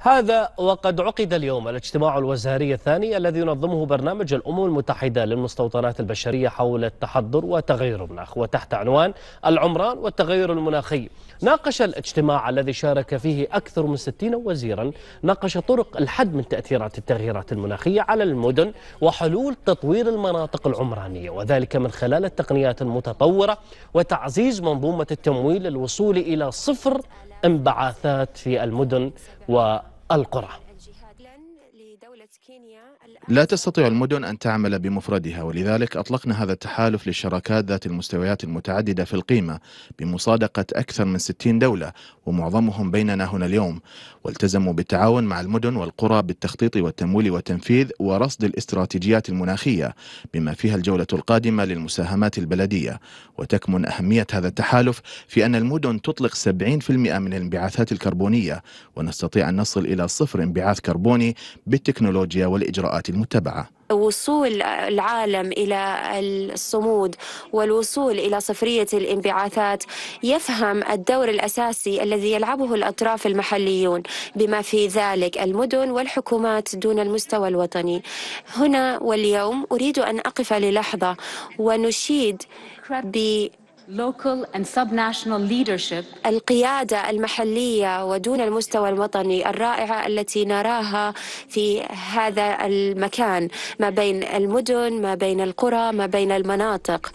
هذا وقد عقد اليوم الاجتماع الوزاري الثاني الذي ينظمه برنامج الأمم المتحدة للمستوطنات البشرية حول التحضر وتغير المناخ وتحت عنوان العمران والتغير المناخي ناقش الاجتماع الذي شارك فيه أكثر من 60 وزيرا ناقش طرق الحد من تأثيرات التغييرات المناخية على المدن وحلول تطوير المناطق العمرانية وذلك من خلال التقنيات المتطورة وتعزيز منظومة التمويل للوصول إلى صفر انبعاثات في المدن و القرى لا تستطيع المدن أن تعمل بمفردها ولذلك أطلقنا هذا التحالف للشراكات ذات المستويات المتعددة في القيمة بمصادقة أكثر من 60 دولة ومعظمهم بيننا هنا اليوم والتزموا بالتعاون مع المدن والقرى بالتخطيط والتمويل والتنفيذ ورصد الاستراتيجيات المناخية بما فيها الجولة القادمة للمساهمات البلدية وتكمن أهمية هذا التحالف في أن المدن تطلق 70% من الانبعاثات الكربونية ونستطيع أن نصل إلى صفر انبعاث كربوني بالتكنولوجيا التكنولوجيا والإجراءات المتبعة وصول العالم الى الصمود والوصول الى صفريه الانبعاثات يفهم الدور الاساسي الذي يلعبه الاطراف المحليون بما في ذلك المدن والحكومات دون المستوى الوطني. هنا واليوم اريد ان اقف للحظه ونشيد ب القيادة المحلية ودون المستوى الوطني الرائعة التي نراها في هذا المكان ما بين المدن ما بين القرى ما بين المناطق